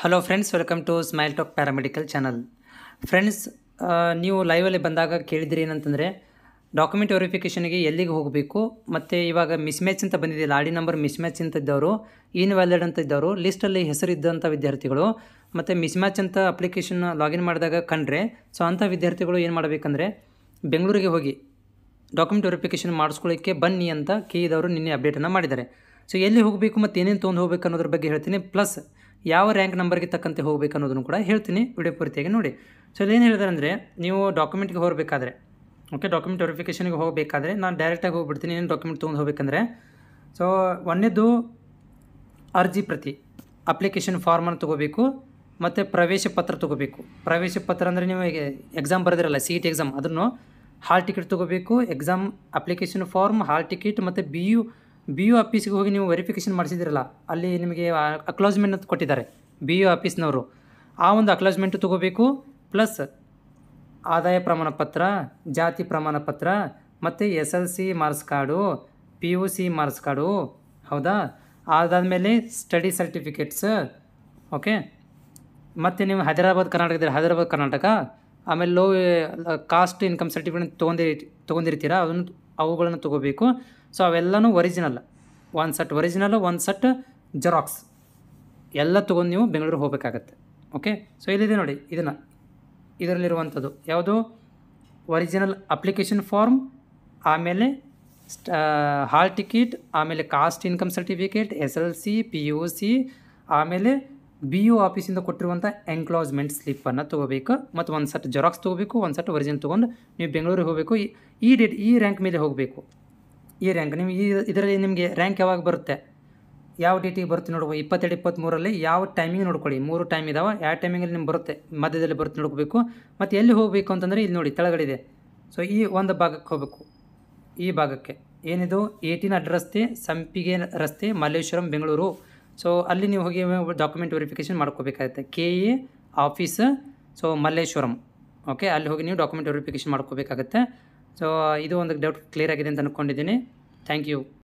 hello friends welcome to Smile Talk paramedical channel friends ನೀವು ಲೈವಲ್ಲಿ ಬಂದಾಗ ಕೇಳಿದ್ರಿ ಏನಂತಂದರೆ ಡಾಕ್ಯುಮೆಂಟ್ ವೆರಿಫಿಕೇಷನ್ಗೆ ಎಲ್ಲಿಗೆ ಹೋಗಬೇಕು ಮತ್ತು ಇವಾಗ ಮಿಸ್ ಮ್ಯಾಚ್ ಅಂತ ಬಂದಿದೆ ಲಾಡಿ ನಂಬರ್ ಮಿಸ್ ಮ್ಯಾಚ್ ಅಂತ ಇದ್ದವರು ಇನ್ವ್ಯಾಲಿಡ್ ಅಂತ ಇದ್ದವರು ಲಿಸ್ಟಲ್ಲಿ ಹೆಸರಿದ್ದಂಥ ವಿದ್ಯಾರ್ಥಿಗಳು ಮತ್ತು ಮಿಸ್ ಮ್ಯಾಚ್ ಅಂತ ಅಪ್ಲಿಕೇಶನ್ ಲಾಗಿನ್ ಮಾಡಿದಾಗ ಕಂಡ್ರೆ ಸೊ ಅಂಥ ವಿದ್ಯಾರ್ಥಿಗಳು ಏನು ಮಾಡಬೇಕಂದ್ರೆ ಬೆಂಗಳೂರಿಗೆ ಹೋಗಿ ಡಾಕ್ಯುಮೆಂಟ್ ವೆರಿಫಿಕೇಷನ್ ಮಾಡಿಸ್ಕೊಳ್ಳೋಕ್ಕೆ ಬನ್ನಿ ಅಂತ ಕೆ ಇದವರು ನಿನ್ನೆ ಅಪ್ಡೇಟನ್ನು ಮಾಡಿದ್ದಾರೆ ಸೊ ಎಲ್ಲಿ ಹೋಗಬೇಕು ಮತ್ತು ಏನೇನು ತೊಗೊಂಡು ಹೋಗಬೇಕು ಅನ್ನೋದ್ರ ಬಗ್ಗೆ ಹೇಳ್ತೀನಿ ಪ್ಲಸ್ ಯಾವ ರ್ಯಾಂಕ್ ನಂಬರ್ಗೆ ತಕ್ಕಂತೆ ಹೋಗಬೇಕು ಅನ್ನೋದನ್ನು ಕೂಡ ಹೇಳ್ತೀನಿ ವಿಡಿಯೋ ಪೂರ್ತಿಯಾಗಿ ನೋಡಿ ಸೊ ಅದೇನು ಹೇಳಿದಾರೆ ಅಂದರೆ ನೀವು ಡಾಕ್ಯುಮೆಂಟ್ಗೆ ಹೋಗಬೇಕಾದ್ರೆ ಓಕೆ ಡಾಕ್ಯುಮೆಂಟ್ ವೆರಿಫಿಕೇಷನ್ಗೆ ಹೋಗಬೇಕಾದ್ರೆ ನಾನು ಡೈರೆಕ್ಟಾಗಿ ಹೋಗ್ಬಿಡ್ತೀನಿ ಏನು ಡಾಕ್ಯುಮೆಂಟ್ ತೊಗೊಂಡು ಹೋಗಬೇಕಂದ್ರೆ ಸೊ ಒಂದೇದು ಅರ್ಜಿ ಪ್ರತಿ ಅಪ್ಲಿಕೇಶನ್ ಫಾರ್ಮನ್ನು ತೊಗೋಬೇಕು ಮತ್ತು ಪ್ರವೇಶ ಪತ್ರ ತೊಗೋಬೇಕು ಪ್ರವೇಶ ಪತ್ರ ಅಂದರೆ ನೀವು ಎಕ್ಸಾಮ್ ಬರೆದಿರಲ್ಲ ಸಿ ಟಿ ಎಕ್ಸಾಮ್ ಅದನ್ನು ಹಾಲ್ ಟಿಕೆಟ್ ತೊಗೋಬೇಕು exam application form hall ticket ಮತ್ತು ಬಿ ಯು ಬಿ ಯು ಆಫೀಸ್ಗೆ ಹೋಗಿ ನೀವು ವೆರಿಫಿಕೇಷನ್ ಮಾಡಿಸಿದಿರಲ್ಲ ಅಲ್ಲಿ ನಿಮಗೆ ಅಕ್ಲೋಸ್ಮೆಂಟ್ ಕೊಟ್ಟಿದ್ದಾರೆ ಬಿ ಯು ಆಫೀಸ್ನವರು ಆ ಒಂದು ಅಕ್ಲೋಸ್ಮೆಂಟು ತೊಗೋಬೇಕು ಪ್ಲಸ್ ಆದಾಯ ಪ್ರಮಾಣ ಪತ್ರ ಜಾತಿ ಪ್ರಮಾಣ ಪತ್ರ ಮತ್ತು S L C marks card P U C marks card ಹೌದಾ ಅದಾದಮೇಲೆ ಸ್ಟಡಿ ಸರ್ಟಿಫಿಕೇಟ್ಸ್ ಓಕೆ ಮತ್ತು ನೀವು ಹೈದರಾಬಾದ್ ಕರ್ನಾಟಕದ ಹೈದರಾಬಾದ್ ಕರ್ನಾಟಕ ಆಮೇಲೆ low caste uh, income certificate ತೊಗೊಂಡಿ ತೊಗೊಂಡಿರ್ತೀರಾ ಅದನ್ನು ಅವುಗಳನ್ನು ತೊಗೋಬೇಕು ಸೊ ಅವೆಲ್ಲನೂ ಒರಿಜಿನಲ್ ಒಂದು ಸಟ್ ಒರಿಜಿನಲ್ ಒಂದು ಸಟ್ ಜೆರಾಕ್ಸ್ ಎಲ್ಲ ತೊಗೊಂಡು ನೀವು ಬೆಂಗಳೂರಿಗೆ ಹೋಗಬೇಕಾಗತ್ತೆ ಓಕೆ ಸೊ ಇಲ್ಲಿದೆ ನೋಡಿ ಇದನ್ನು ಇದರಲ್ಲಿರುವಂಥದ್ದು ಯಾವುದು ಒರಿಜಿನಲ್ ಅಪ್ಲಿಕೇಶನ್ ಫಾರ್ಮ್ ಆಮೇಲೆ ಹಾಲ್ ಟಿಕೆಟ್ ಆಮೇಲೆ caste income certificate S L C P U C ಆಮೇಲೆ ಬಿ ಯು ಆಫೀಸಿಂದ ಕೊಟ್ಟಿರುವಂಥ ಎಂಕ್ಲೋಸ್ಮೆಂಟ್ ಸ್ಲಿಪ್ಪನ್ನು ತೊಗೋಬೇಕು ಮತ್ತು ಒಂದು ಸೆಟ್ ಜೆರಾಕ್ಸ್ ತೊಗೋಬೇಕು ಒಂದು ಸಟ್ ಒರಿಜಿನಲ್ ತೊಗೊಂಡು ನೀವು ಬೆಂಗಳೂರಿಗೆ ಹೋಗಬೇಕು ಈ ಡೇಟ್ ಈ ರ್ಯಾಂಕ್ ಮೇಲೆ ಹೋಗಬೇಕು ಈ ರ್ಯಾಂಕ್ ಈ ಇದರಲ್ಲಿ ನಿಮಗೆ ರ್ಯಾಂಕ್ ಯಾವಾಗ ಬರುತ್ತೆ ಯಾವ ಡೇಟಿಗೆ ಬರುತ್ತೆ ನೋಡ್ಬೋದು ಇಪ್ಪತ್ತೆರಡು ಇಪ್ಪತ್ತ್ಮೂರಲ್ಲಿ ಯಾವ ಟೈಮಿಂಗ್ ನೋಡ್ಕೊಳ್ಳಿ ಮೂರು ಟೈಮ್ ಇದಾವೆ ಯಾವ ಟೈಮಿಂಗಲ್ಲಿ ನಿಮ್ಗೆ ಬರುತ್ತೆ ಮಧ್ಯದಲ್ಲಿ ಬರುತ್ತೆ ನೋಡ್ಕೋಬೇಕು ಮತ್ತು ಎಲ್ಲಿ ಹೋಗಬೇಕು ಅಂತಂದರೆ ಇಲ್ಲಿ ನೋಡಿ ಇದೆ ಸೊ ಈ ಒಂದು ಭಾಗಕ್ಕೆ ಹೋಗಬೇಕು ಈ ಭಾಗಕ್ಕೆ ಏನಿದು ಏಯ್ಟೀನ್ ಅಡ್ ರಸ್ತೆ ಸಂಪಿಗೆ ರಸ್ತೆ ಮಲ್ಲೇಶ್ವರಂ ಬೆಂಗಳೂರು ಸೊ ಅಲ್ಲಿ ನೀವು ಹೋಗಿ ಡಾಕ್ಯುಮೆಂಟ್ ವೆರಿಫಿಕೇಷನ್ ಮಾಡ್ಕೋಬೇಕಾಗುತ್ತೆ K A office so Malleshwaram okay ಅಲ್ಲಿ ಹೋಗಿ ನೀವು ಡಾಕ್ಯುಮೆಂಟ್ ವೆರಿಫಿಕೇಷನ್ ಮಾಡ್ಕೋಬೇಕಾಗತ್ತೆ ಸೊ ಇದು ಒಂದು ಡೌಟ್ ಕ್ಲಿಯರ್ ಆಗಿದೆ ಅಂತ ಅಂದ್ಕೊಂಡಿದ್ದೀನಿ ಥ್ಯಾಂಕ್ ಯು